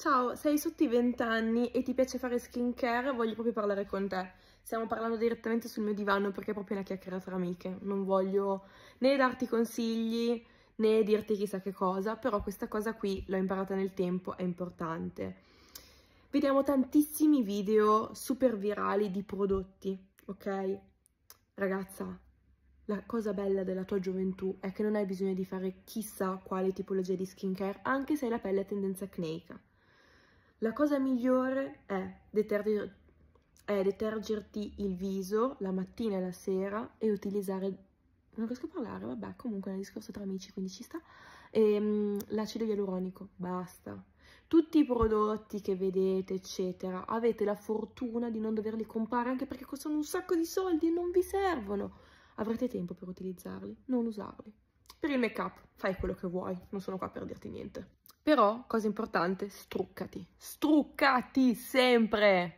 Ciao, sei sotto i 20 anni e ti piace fare skincare? Voglio proprio parlare con te. Stiamo parlando direttamente sul mio divano perché è proprio una chiacchiera tra amiche. Non voglio né darti consigli né dirti chissà che cosa, però questa cosa qui l'ho imparata nel tempo, è importante. Vediamo tantissimi video super virali di prodotti, ok? Ragazza, la cosa bella della tua gioventù è che non hai bisogno di fare chissà quale tipologia di skincare, anche se hai la pelle a tendenza acneica. La cosa migliore è, deterger è detergerti il viso la mattina e la sera e utilizzare non riesco a parlare, vabbè, comunque è un discorso tra amici, quindi ci sta. Ehm, l'acido ialuronico, basta. Tutti i prodotti che vedete, eccetera, avete la fortuna di non doverli comprare anche perché costano un sacco di soldi e non vi servono. Avrete tempo per utilizzarli, non usarli. Per il make-up fai quello che vuoi, non sono qua per dirti niente. Però, cosa importante, struccati, struccati sempre!